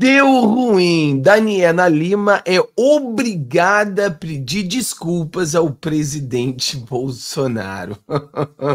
Deu ruim. Daniela Lima é obrigada a pedir desculpas ao presidente Bolsonaro.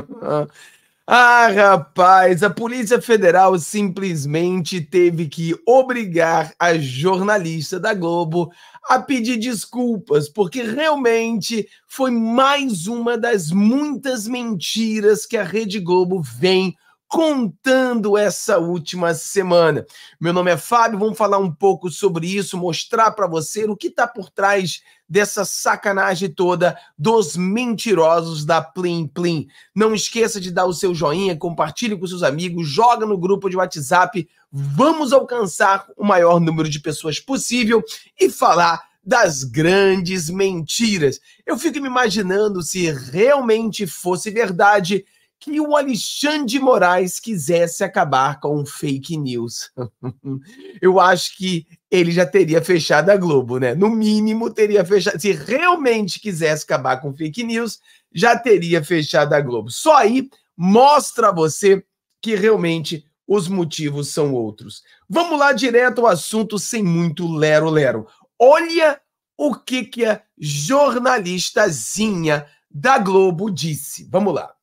ah, rapaz, a Polícia Federal simplesmente teve que obrigar a jornalista da Globo a pedir desculpas, porque realmente foi mais uma das muitas mentiras que a Rede Globo vem contando essa última semana. Meu nome é Fábio, vamos falar um pouco sobre isso, mostrar para você o que está por trás dessa sacanagem toda dos mentirosos da Plim Plim. Não esqueça de dar o seu joinha, compartilhe com seus amigos, joga no grupo de WhatsApp. Vamos alcançar o maior número de pessoas possível e falar das grandes mentiras. Eu fico me imaginando se realmente fosse verdade que o Alexandre Moraes quisesse acabar com fake news. Eu acho que ele já teria fechado a Globo, né? No mínimo, teria fechado. Se realmente quisesse acabar com fake news, já teria fechado a Globo. Só aí mostra a você que realmente os motivos são outros. Vamos lá direto ao assunto sem muito lero-lero. Olha o que, que a jornalistazinha da Globo disse. Vamos lá.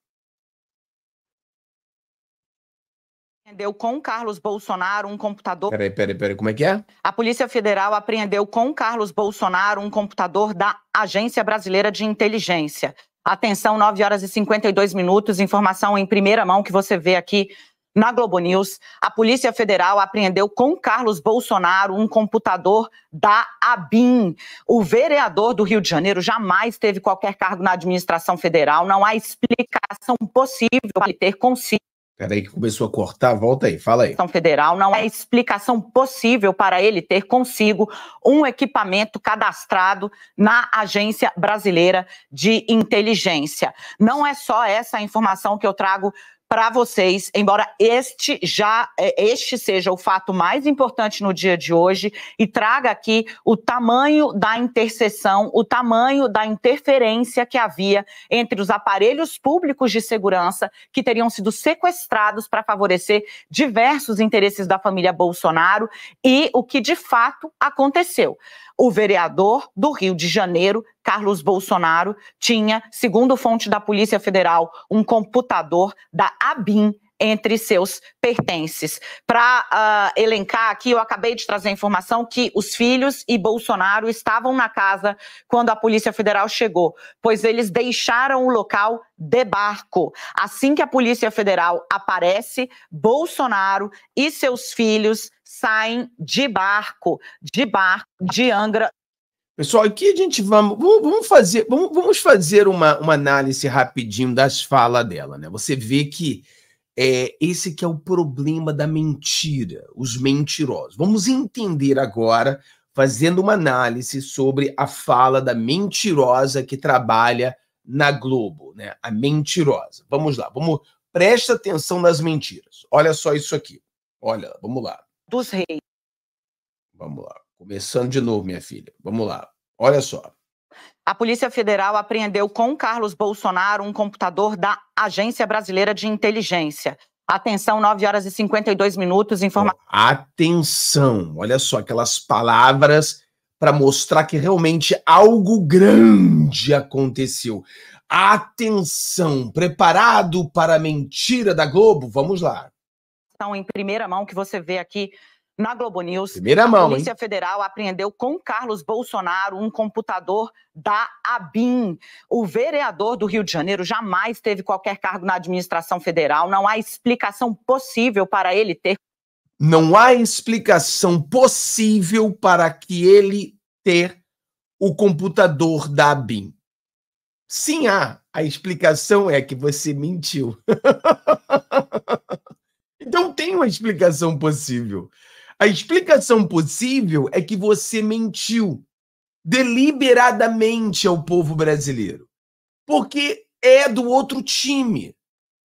Apreendeu com Carlos Bolsonaro um computador. Peraí, peraí, peraí, como é que é? A Polícia Federal apreendeu com Carlos Bolsonaro um computador da Agência Brasileira de Inteligência. Atenção, 9 horas e 52 minutos, informação em primeira mão que você vê aqui na Globo News. A Polícia Federal apreendeu com Carlos Bolsonaro um computador da ABIN. O vereador do Rio de Janeiro jamais teve qualquer cargo na administração federal, não há explicação possível para ele ter consigo Peraí que começou a cortar, volta aí, fala aí. Federal não é explicação possível para ele ter consigo um equipamento cadastrado na Agência Brasileira de Inteligência. Não é só essa informação que eu trago para vocês, embora este já é, este seja o fato mais importante no dia de hoje e traga aqui o tamanho da interseção, o tamanho da interferência que havia entre os aparelhos públicos de segurança que teriam sido sequestrados para favorecer diversos interesses da família Bolsonaro e o que de fato aconteceu. O vereador do Rio de Janeiro Carlos Bolsonaro tinha, segundo fonte da Polícia Federal, um computador da ABIN entre seus pertences. Para uh, ah, elencar aqui, eu acabei de trazer a informação que os filhos e Bolsonaro estavam na casa quando a Polícia Federal chegou, pois eles deixaram o local de barco. Assim que a Polícia Federal aparece, Bolsonaro e seus filhos saem de barco, de barco de Angra Pessoal, aqui a gente vamos, vamos fazer, vamos, fazer uma, uma análise rapidinho das falas dela, né? Você vê que é, esse que é o problema da mentira, os mentirosos. Vamos entender agora, fazendo uma análise sobre a fala da mentirosa que trabalha na Globo, né? A mentirosa. Vamos lá, vamos presta atenção nas mentiras. Olha só isso aqui. Olha, vamos lá. Dos reis. Vamos lá. Começando de novo, minha filha. Vamos lá. Olha só. A Polícia Federal apreendeu com Carlos Bolsonaro um computador da Agência Brasileira de Inteligência. Atenção, 9 horas e 52 minutos. Informa... Atenção, olha só aquelas palavras para mostrar que realmente algo grande aconteceu. Atenção, preparado para a mentira da Globo? Vamos lá. Então, em primeira mão que você vê aqui na Globo News, Primeira a mão, Polícia hein? Federal apreendeu com Carlos Bolsonaro um computador da ABIN. O vereador do Rio de Janeiro jamais teve qualquer cargo na administração federal. Não há explicação possível para ele ter. Não há explicação possível para que ele ter o computador da ABIN. Sim, há. A explicação é que você mentiu. então tem uma explicação possível. A explicação possível é que você mentiu deliberadamente ao povo brasileiro, porque é do outro time.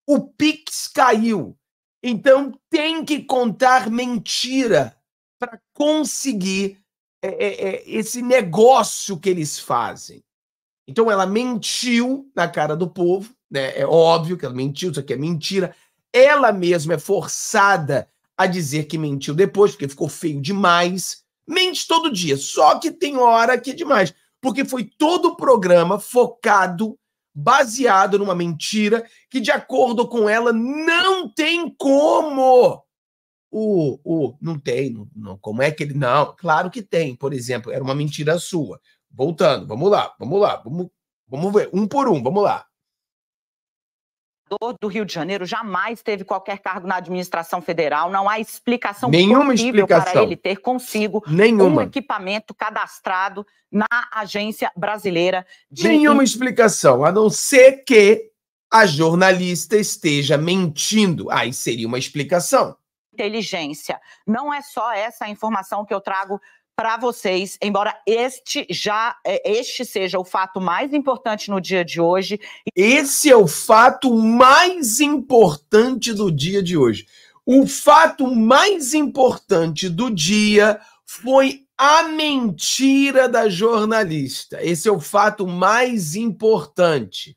O Pix caiu. Então tem que contar mentira para conseguir é, é, é, esse negócio que eles fazem. Então ela mentiu na cara do povo, né? É óbvio que ela mentiu, isso aqui é mentira. Ela mesma é forçada a dizer que mentiu depois, porque ficou feio demais. Mente todo dia, só que tem hora que é demais. Porque foi todo o programa focado, baseado numa mentira que, de acordo com ela, não tem como. O, o não tem, não, não, como é que ele. Não, claro que tem. Por exemplo, era uma mentira sua. Voltando, vamos lá, vamos lá, vamos, vamos ver, um por um, vamos lá governador do Rio de Janeiro jamais teve qualquer cargo na administração federal. Não há explicação Nenhuma possível explicação. para ele ter consigo Nenhuma. um equipamento cadastrado na Agência Brasileira de Nenhuma explicação, a não ser que a jornalista esteja mentindo. Aí seria uma explicação inteligência. Não é só essa informação que eu trago para vocês, embora este já é, este seja o fato mais importante no dia de hoje. Esse é o fato mais importante do dia de hoje. O fato mais importante do dia foi a mentira da jornalista. Esse é o fato mais importante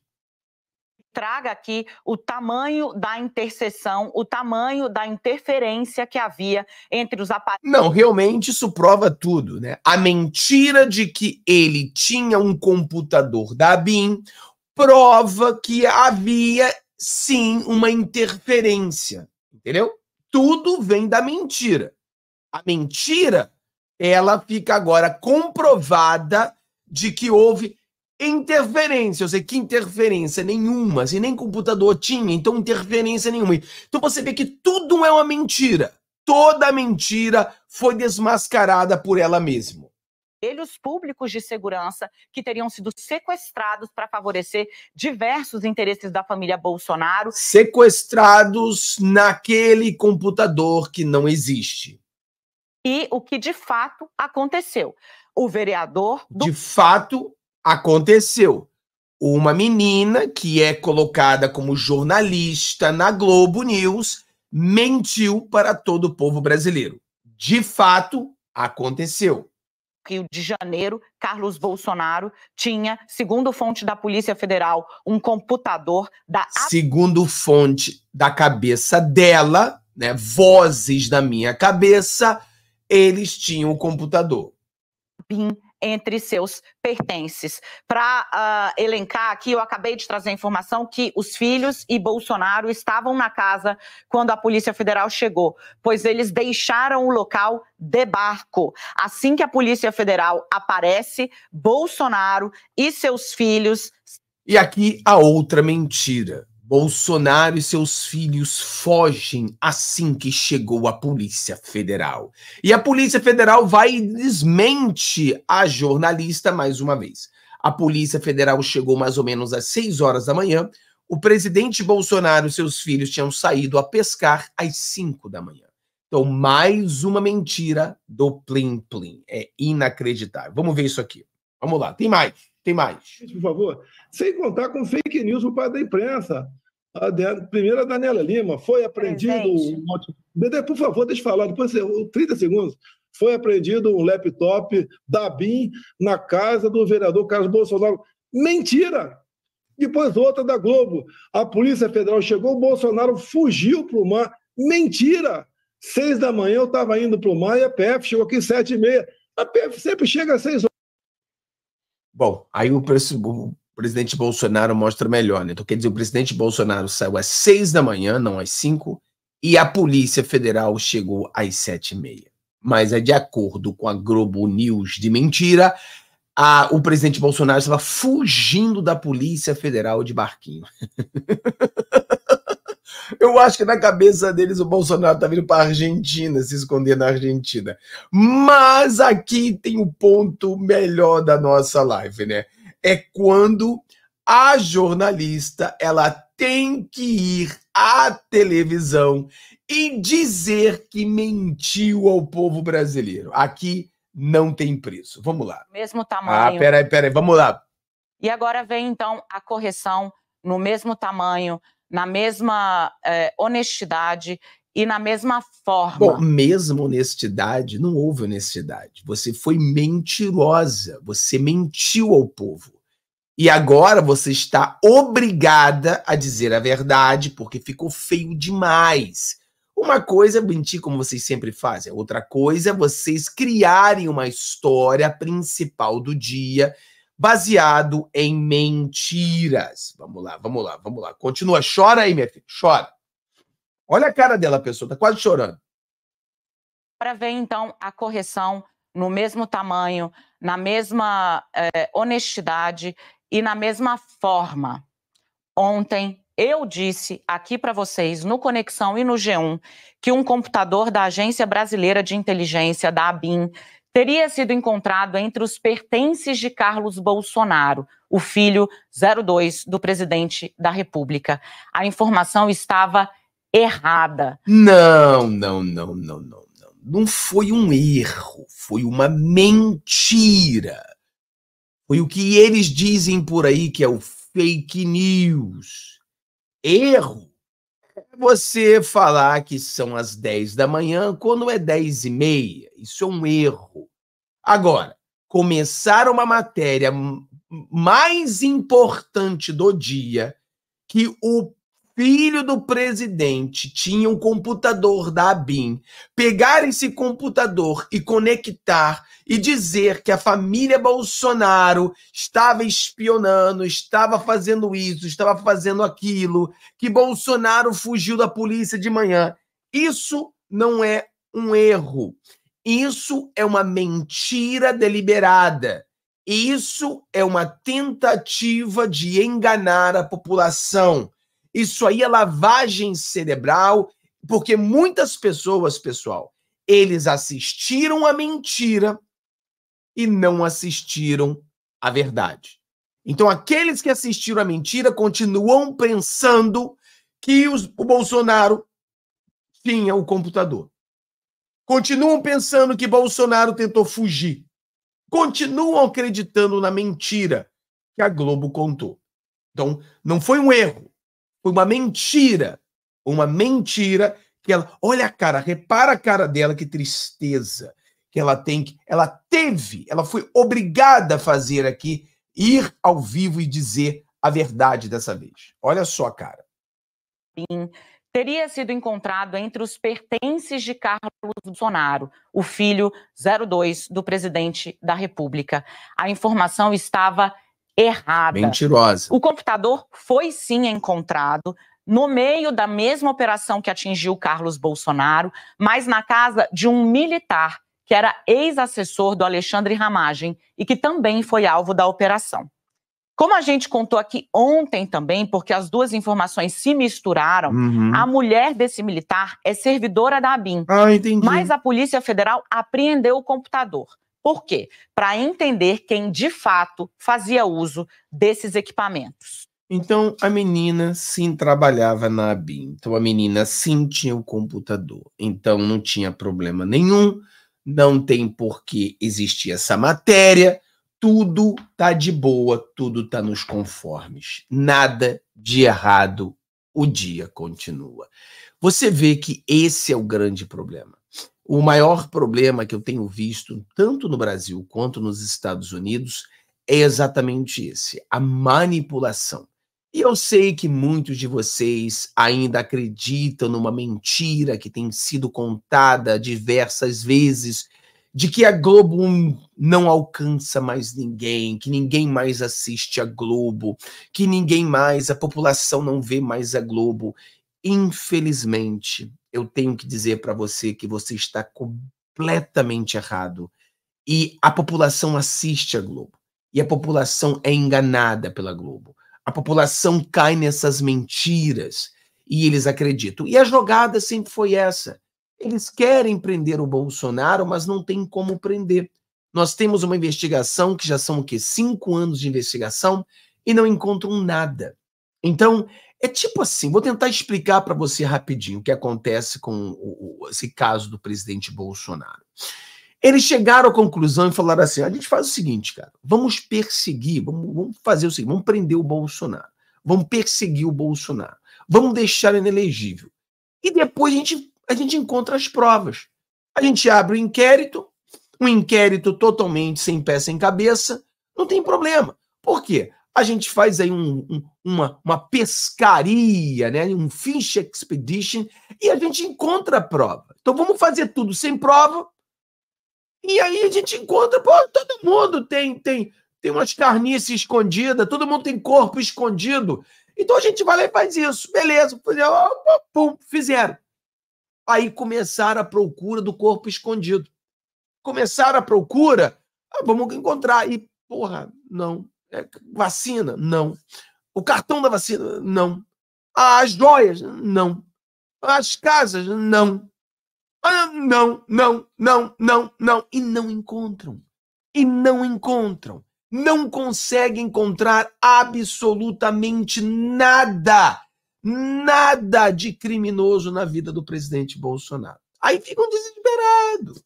traga aqui o tamanho da interseção, o tamanho da interferência que havia entre os aparelhos. Não, realmente isso prova tudo, né? A mentira de que ele tinha um computador da BIM prova que havia sim uma interferência, entendeu? Tudo vem da mentira. A mentira, ela fica agora comprovada de que houve interferência. Eu sei que interferência nenhuma, assim, nem computador tinha, então interferência nenhuma. Então você vê que tudo é uma mentira. Toda mentira foi desmascarada por ela mesma eles públicos de segurança que teriam sido sequestrados para favorecer diversos interesses da família Bolsonaro. Sequestrados naquele computador que não existe. E o que de fato aconteceu. O vereador. Do... De fato Aconteceu. Uma menina que é colocada como jornalista na Globo News mentiu para todo o povo brasileiro. De fato, aconteceu. Rio de Janeiro, Carlos Bolsonaro tinha, segundo fonte da Polícia Federal, um computador da. Segundo fonte da cabeça dela, né, vozes da minha cabeça, eles tinham o computador entre seus pertences. Para uh, ah, elencar aqui, eu acabei de trazer a informação que os filhos e Bolsonaro estavam na casa quando a Polícia Federal chegou, pois eles deixaram o local de barco. Assim que a Polícia Federal aparece, Bolsonaro e seus filhos. E aqui a outra mentira. Bolsonaro e seus filhos fogem assim que chegou a Polícia Federal. E a Polícia Federal vai e desmente a jornalista mais uma vez. A Polícia Federal chegou mais ou menos às 6 horas da manhã. O presidente Bolsonaro e seus filhos tinham saído a pescar às 5 da manhã. Então, mais uma mentira do Plim Plim. É inacreditável. Vamos ver isso aqui. Vamos lá, tem mais. Tem mais. Por favor. Sem contar com fake news por parte da imprensa. A primeira, a Daniela Lima, foi apreendido Por favor, deixa eu falar, depois 30 segundos. Foi apreendido um laptop da BIM na casa do vereador Carlos Bolsonaro. Mentira! Depois outra da Globo. A Polícia Federal chegou, o Bolsonaro fugiu para o mar. Mentira! Seis da manhã eu estava indo para o mar e a PF chegou aqui sete e meia. A PF sempre chega às seis horas. Bom, aí o, o presidente Bolsonaro mostra melhor, né? Então, quer dizer, o presidente Bolsonaro saiu às seis da manhã, não às cinco, e a Polícia Federal chegou às sete e meia. Mas é de acordo com a Globo News de mentira, a, o presidente Bolsonaro estava fugindo da Polícia Federal de barquinho. Eu acho que na cabeça deles o Bolsonaro está vindo para a Argentina, se esconder na Argentina. Mas aqui tem o ponto melhor da nossa live, né? É quando a jornalista ela tem que ir à televisão e dizer que mentiu ao povo brasileiro. Aqui não tem preço. Vamos lá. Mesmo ah, tamanho. Ah, peraí, peraí, vamos lá. E agora vem então a correção no mesmo tamanho na mesma é, honestidade e na mesma forma. Bom, mesma honestidade, não houve honestidade. Você foi mentirosa, você mentiu ao povo. E agora você está obrigada a dizer a verdade, porque ficou feio demais. Uma coisa é mentir como vocês sempre fazem, outra coisa é vocês criarem uma história principal do dia baseado em mentiras. Vamos lá, vamos lá, vamos lá. Continua, chora aí, minha filha, chora. Olha a cara dela, pessoa, tá quase chorando. Para ver, então, a correção no mesmo tamanho, na mesma eh, honestidade e na mesma forma. Ontem eu disse aqui para vocês no Conexão e no G1 que um computador da Agência Brasileira de Inteligência, da ABIN, teria sido encontrado entre os pertences de Carlos Bolsonaro, o filho 02 do presidente da República. A informação estava errada. Não, não, não, não, não. Não foi um erro, foi uma mentira. Foi o que eles dizem por aí que é o fake news. Erro é você falar que são as 10 da manhã quando é 10 e meia. Isso é um erro. Agora, começar uma matéria mais importante do dia, que o filho do presidente tinha um computador da ABIN, pegar esse computador e conectar e dizer que a família Bolsonaro estava espionando, estava fazendo isso, estava fazendo aquilo, que Bolsonaro fugiu da polícia de manhã. Isso não é um erro. Isso é uma mentira deliberada. Isso é uma tentativa de enganar a população. Isso aí é lavagem cerebral, porque muitas pessoas, pessoal, eles assistiram a mentira e não assistiram a verdade. Então, aqueles que assistiram a mentira continuam pensando que os, o Bolsonaro tinha o computador. Continuam pensando que Bolsonaro tentou fugir. Continuam acreditando na mentira que a Globo contou. Então, não foi um erro, foi uma mentira. Uma mentira que ela. Olha a cara, repara a cara dela, que tristeza que ela tem que. Ela teve, ela foi obrigada a fazer aqui, ir ao vivo e dizer a verdade dessa vez. Olha só, a cara. Sim teria sido encontrado entre os pertences de Carlos Bolsonaro, o filho 02 do presidente da República. A informação estava errada. Mentirosa. O computador foi sim encontrado no meio da mesma operação que atingiu Carlos Bolsonaro, mas na casa de um militar que era ex-assessor do Alexandre Ramagem e que também foi alvo da operação. Como a gente contou aqui ontem também, porque as duas informações se misturaram, uhum. a mulher desse militar é servidora da ABIN. Ah, entendi. Mas a Polícia Federal apreendeu o computador. Por quê? Para entender quem de fato fazia uso desses equipamentos. Então a menina sim trabalhava na ABIN. Então a menina sim tinha o computador. Então não tinha problema nenhum, não tem por que existir essa matéria tudo tá de boa, tudo tá nos conformes. Nada de errado, o dia continua. Você vê que esse é o grande problema. O maior problema que eu tenho visto, tanto no Brasil quanto nos Estados Unidos, é exatamente esse: a manipulação. E eu sei que muitos de vocês ainda acreditam numa mentira que tem sido contada diversas vezes de que a Globo não alcança mais ninguém, que ninguém mais assiste a Globo, que ninguém mais, a população não vê mais a Globo. Infelizmente, eu tenho que dizer para você que você está completamente errado. E a população assiste a Globo. E a população é enganada pela Globo. A população cai nessas mentiras e eles acreditam. E a jogada sempre foi essa. Eles querem prender o Bolsonaro, mas não tem como prender. Nós temos uma investigação que já são o quê? Cinco anos de investigação e não encontram nada. Então, é tipo assim, vou tentar explicar para você rapidinho o que acontece com o, o, esse caso do presidente Bolsonaro. Eles chegaram à conclusão e falaram assim: a gente faz o seguinte, cara, vamos perseguir, vamos, vamos fazer o seguinte, vamos prender o Bolsonaro, vamos perseguir o Bolsonaro, vamos deixar ele inelegível. E depois a gente a gente encontra as provas. A gente abre o um inquérito, um inquérito totalmente sem pé, sem cabeça, não tem problema. Por quê? A gente faz aí um, um, uma, uma pescaria, né? um fish expedition, e a gente encontra a prova. Então vamos fazer tudo sem prova, e aí a gente encontra, pô, todo mundo tem, tem, tem umas carniças escondidas, todo mundo tem corpo escondido. Então a gente vai lá e faz isso. Beleza, pum, fizeram. Aí começar a procura do corpo escondido. começar a procura, ah, vamos encontrar. E, porra, não. É, vacina? Não. O cartão da vacina? Não. As joias? Não. As casas? Não. Ah, não, não, não, não, não. E não encontram. E não encontram. Não conseguem encontrar absolutamente nada nada de criminoso na vida do presidente Bolsonaro. Aí ficam desesperados.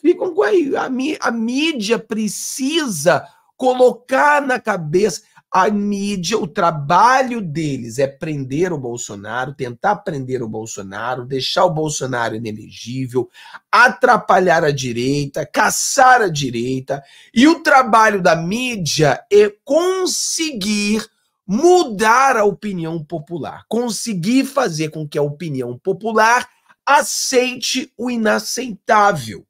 Ficam com a, a, a mídia precisa colocar na cabeça a mídia, o trabalho deles é prender o Bolsonaro, tentar prender o Bolsonaro, deixar o Bolsonaro inelegível, atrapalhar a direita, caçar a direita, e o trabalho da mídia é conseguir mudar a opinião popular, conseguir fazer com que a opinião popular aceite o inaceitável,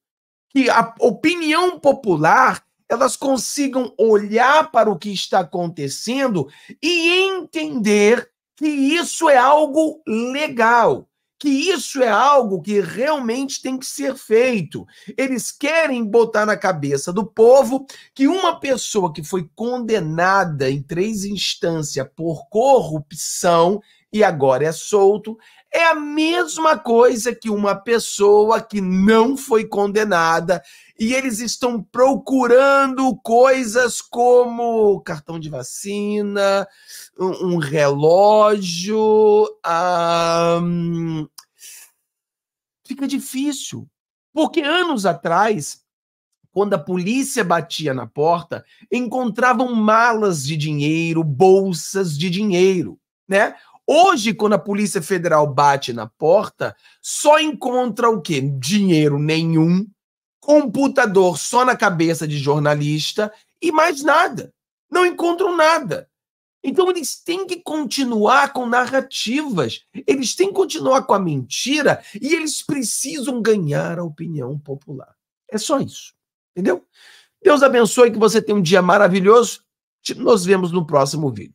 que a opinião popular elas consigam olhar para o que está acontecendo e entender que isso é algo legal, que isso é algo que realmente tem que ser feito. Eles querem botar na cabeça do povo que uma pessoa que foi condenada em três instâncias por corrupção e agora é solto, é a mesma coisa que uma pessoa que não foi condenada e eles estão procurando coisas como cartão de vacina, um, relógio, ah, fica difícil. Porque anos atrás, quando a polícia batia na porta, encontravam malas de dinheiro, bolsas de dinheiro, né? Hoje, quando a Polícia Federal bate na porta, só encontra o quê? Dinheiro nenhum, computador só na cabeça de jornalista e mais nada. Não encontram nada. Então eles têm que continuar com narrativas, eles têm que continuar com a mentira e eles precisam ganhar a opinião popular. É só isso. Entendeu? Deus abençoe que você tenha um dia maravilhoso. Nos vemos no próximo vídeo.